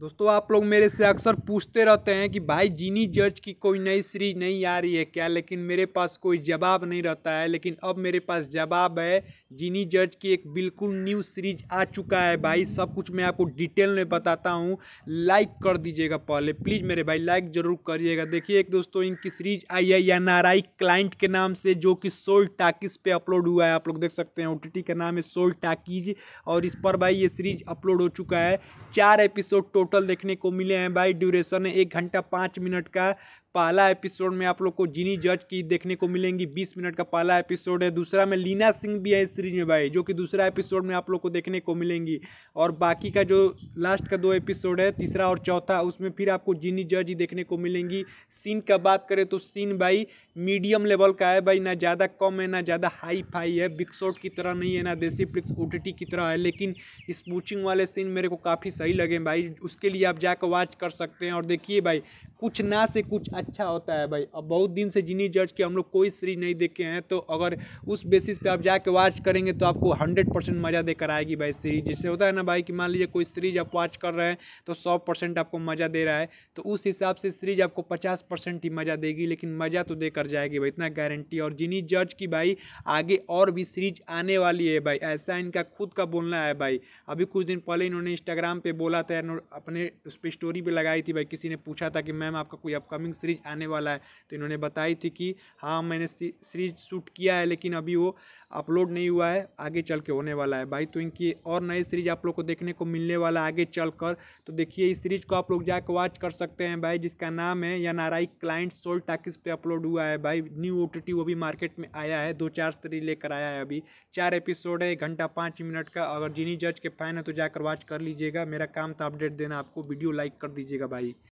दोस्तों आप लोग मेरे से अक्सर पूछते रहते हैं कि भाई जीनी जज की कोई नई सीरीज नहीं आ रही है क्या लेकिन मेरे पास कोई जवाब नहीं रहता है लेकिन अब मेरे पास जवाब है जीनी जज की एक बिल्कुल न्यू सीरीज आ चुका है भाई सब कुछ मैं आपको डिटेल में बताता हूँ लाइक कर दीजिएगा पहले प्लीज़ मेरे भाई लाइक ज़रूर करिएगा देखिए एक दोस्तों इनकी सीरीज आई है या नाराई क्लाइंट के नाम से जो कि सोल टाकिस पे अपलोड हुआ है आप लोग देख सकते हैं ओ का नाम है सोल टाकिज और इस पर भाई ये सीरीज अपलोड हो चुका है चार एपिसोड टोटल देखने को मिले हैं बाई ड्यूरेशन एक घंटा पाँच मिनट का पहला एपिसोड में आप लोग को जिनी जज की देखने को मिलेंगी बीस मिनट का पहला एपिसोड है दूसरा में लीना सिंह भी है इस सीरीज में भाई जो कि दूसरा एपिसोड में आप लोग को देखने को मिलेंगी और बाकी का जो लास्ट का दो एपिसोड है तीसरा और चौथा उसमें फिर आपको जिनी जज ही देखने को मिलेंगी सीन का बात करें तो सीन भाई मीडियम लेवल का है भाई ना ज़्यादा कम है ना ज़्यादा हाई फाई है बिग शॉट की तरह नहीं है ना देसी फ्लिक्स ओ की तरह है लेकिन इस पूछिंग वाले सीन मेरे को काफ़ी सही लगे भाई उसके लिए आप जाकर वॉच कर सकते हैं और देखिए भाई कुछ ना से कुछ अच्छा होता है भाई अब बहुत दिन से जिनी जज के हम लोग कोई सीरीज नहीं देखे हैं तो अगर उस बेसिस पे आप जाके वॉच करेंगे तो आपको हंड्रेड परसेंट मज़ा देकर आएगी भाई सीरीज जिससे होता है ना भाई कि मान लीजिए कोई सीरीज आप वॉच कर रहे हैं तो सौ परसेंट आपको मज़ा दे रहा है तो उस हिसाब से सीरीज आपको पचास परसेंट ही मज़ा देगी लेकिन मज़ा तो देकर जाएगी भाई इतना गारंटी और जिनी जज की भाई आगे और भी सीरीज आने वाली है भाई ऐसा इनका खुद का बोलना है भाई अभी कुछ दिन पहले इन्होंने इंस्टाग्राम पर बोला था अपने उस पर स्टोरी भी लगाई थी भाई किसी ने पूछा था कि मैम आपका कोई अपकमिंग सीरीज आने वाला है तो इन्होंने बताई थी कि हाँ मैंने सीरीज शूट किया है लेकिन अभी वो अपलोड नहीं हुआ है आगे चल के होने वाला है भाई तो इनकी और नई सीरीज आप लोग को देखने को मिलने वाला है आगे चल कर तो देखिए इस सीरीज को आप लोग जाकर वॉच कर सकते हैं भाई जिसका नाम है या नाराई क्लाइंट सोल टाकिस पे अपलोड हुआ है भाई न्यू ओ टी वो भी मार्केट में आया है दो चार सीरीज लेकर आया है अभी चार एपिसोड है एक घंटा पाँच मिनट का अगर जिनी जज के फैन है तो जाकर वॉच कर लीजिएगा मेरा काम था अपडेट देना आपको वीडियो लाइक कर दीजिएगा भाई